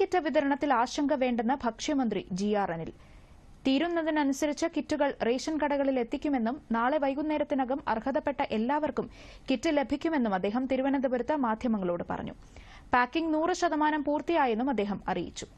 kit വിതരണത്തിൽ ആശങ്ക വേണ്ടെന്ന് ഭക്ഷ്യമന്ത്രി ജി ആർ അനിൽ തീരുന്നതിനനുസരിച്ച് കിറ്റുകൾ റേഷൻ കടകളിൽ എത്തിക്കുമെന്നും നാളെ വൈകുന്നേരത്തിനകം അർഹതപ്പെട്ട എല്ലാവർക്കും കിറ്റ് ലഭിക്കുമെന്നും അദ്ദേഹം തിരുവനന്തപുരത്ത് മാധ്യമങ്ങളോട് പറഞ്ഞു പാക്കിംഗ് നൂറ് ശതമാനം പൂർത്തിയായെന്നും അദ്ദേഹം അറിയിച്ചു